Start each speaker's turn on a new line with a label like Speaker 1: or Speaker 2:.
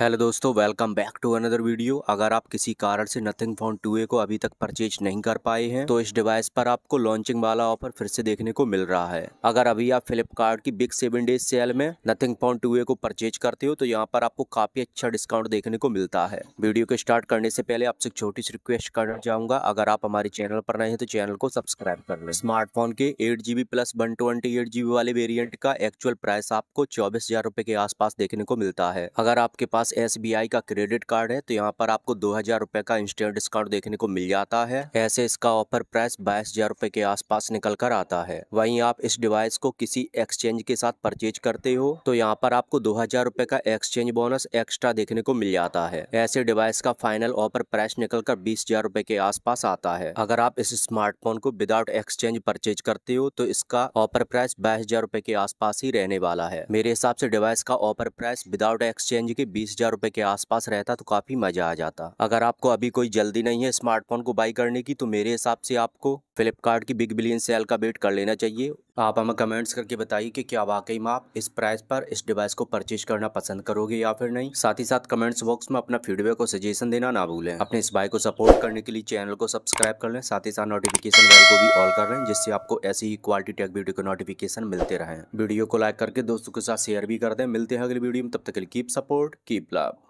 Speaker 1: hello दोस्तों welcome back to another video अगर आप किसी कारण से नथिंग फोन टू ए को अभी तक परचेज नहीं कर पाए हैं तो इस डिवाइस पर आपको लॉन्चिंग वाला ऑफर फिर से देखने को मिल रहा है अगर अभी आप फ्लिपकार्ट की बिग सेवन डेज सेल में नथिंग फोन टू ए को परचेज करते हो तो यहाँ पर आपको काफी अच्छा डिस्काउंट देखने को मिलता है वीडियो को स्टार्ट करने से पहले आपसे छोटी सी रिक्वेस्ट करना चाहूंगा अगर आप हमारे चैनल पर नहीं है तो चैनल को सब्सक्राइब कर ले स्मार्टफोन के eight GB plus one twenty eight GB वाले वेरियंट का एक्चुअल प्राइस आपको चौबीस हजार रुपए के आसपास देखने को मिलता है अगर आपके पास पास एस का क्रेडिट कार्ड है तो यहाँ पर आपको दो हजार रुपए का इंस्टेंट डिस्काउंट देखने को मिल जाता है ऐसे इसका ऑफर प्राइस बाईस हजार रूपए के आसपास निकल कर आता है वहीं आप इस डिवाइस को किसी एक्सचेंज के साथ परचेज करते हो तो यहाँ पर आपको दो हजार रूपए का एक्सचेंज बोनस एक्स्ट्रा देखने को मिल जाता है ऐसे डिवाइस का फाइनल ऑफर प्राइस निकल कर बीस हजार के आस आता है अगर आप इस स्मार्टफोन को विदाउट एक्सचेंज परचेज करते हो तो इसका ऑफर प्राइस बाईस हजार के आसपास ही रहने वाला है मेरे हिसाब से डिवाइस का ऑफर प्राइस विदाउट एक्सचेंज के बीस हज़ार रुपए के आसपास रहता तो काफ़ी मज़ा आ जाता अगर आपको अभी कोई जल्दी नहीं है स्मार्टफोन को बाई करने की तो मेरे हिसाब से आपको फ्लिपकार्ट की बिग बिलियन सेल का वेट कर लेना चाहिए आप हमें कमेंट्स करके बताइए कि क्या वाकई में आप इस प्राइस पर इस डिवाइस को परचेज करना पसंद करोगे या फिर नहीं साथ ही साथ कमेंट्स बॉक्स में अपना फीडबैक और सजेशन देना ना भूलें अपने इस बाइक को सपोर्ट करने के लिए चैनल को सब्सक्राइब कर लें साथ ही साथ नोटिफिकेशन बेल को भी ऑल कर लें जिससे आपको ऐसी ही क्वालिटी टेक वीडियो के नोटिफिकेशन मिलते रहे वीडियो को लाइक करके दोस्तों के साथ शेयर भी कर दें मिलते हैं अगले वीडियो में तब तक कीप सपोर्ट कीप लाभ